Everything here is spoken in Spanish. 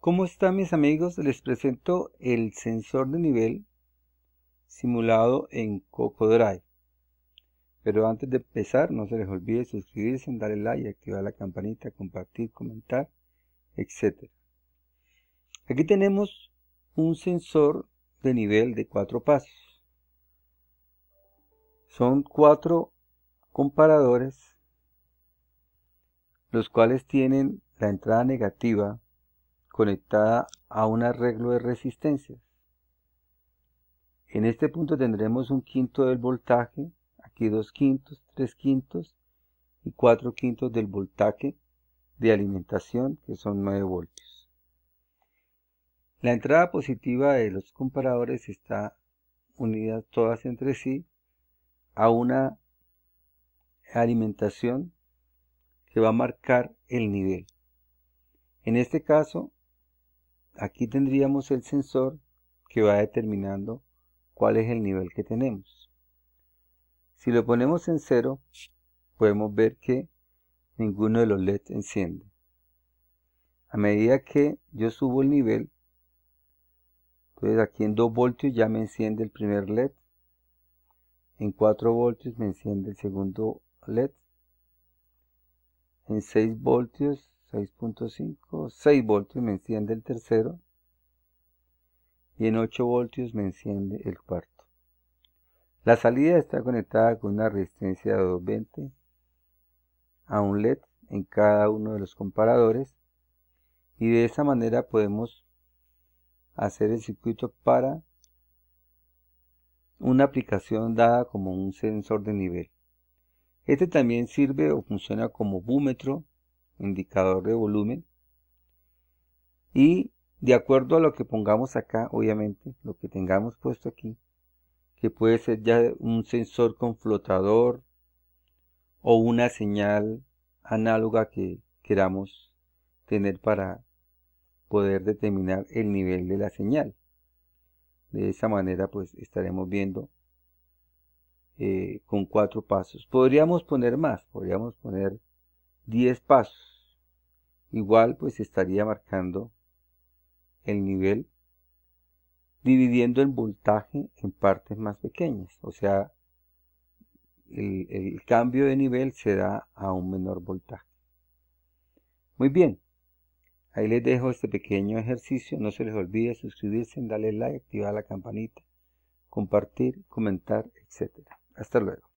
¿Cómo están mis amigos? Les presento el sensor de nivel simulado en CocoDrive. Pero antes de empezar, no se les olvide suscribirse, darle like, activar la campanita, compartir, comentar, etc. Aquí tenemos un sensor de nivel de cuatro pasos. Son cuatro comparadores, los cuales tienen la entrada negativa, conectada a un arreglo de resistencias. En este punto tendremos un quinto del voltaje, aquí dos quintos, tres quintos y cuatro quintos del voltaje de alimentación, que son 9 voltios. La entrada positiva de los comparadores está unida todas entre sí a una alimentación que va a marcar el nivel. En este caso, aquí tendríamos el sensor que va determinando cuál es el nivel que tenemos. Si lo ponemos en cero, podemos ver que ninguno de los LEDs enciende. A medida que yo subo el nivel, entonces aquí en 2 voltios ya me enciende el primer LED. En 4 voltios me enciende el segundo LED. En 6 voltios 6.5, 6 voltios me enciende el tercero y en 8 voltios me enciende el cuarto. La salida está conectada con una resistencia de 220 a un LED en cada uno de los comparadores y de esa manera podemos hacer el circuito para una aplicación dada como un sensor de nivel. Este también sirve o funciona como búmetro indicador de volumen. Y de acuerdo a lo que pongamos acá, obviamente, lo que tengamos puesto aquí, que puede ser ya un sensor con flotador o una señal análoga que queramos tener para poder determinar el nivel de la señal. De esa manera pues estaremos viendo eh, con cuatro pasos. Podríamos poner más, podríamos poner 10 pasos igual pues estaría marcando el nivel dividiendo el voltaje en partes más pequeñas o sea el, cambio de nivel se da a un menor voltaje muy bien ahí les dejo este pequeño ejercicio no se les olvide suscribirse darle like activar la campanita compartir comentar etcétera hasta luego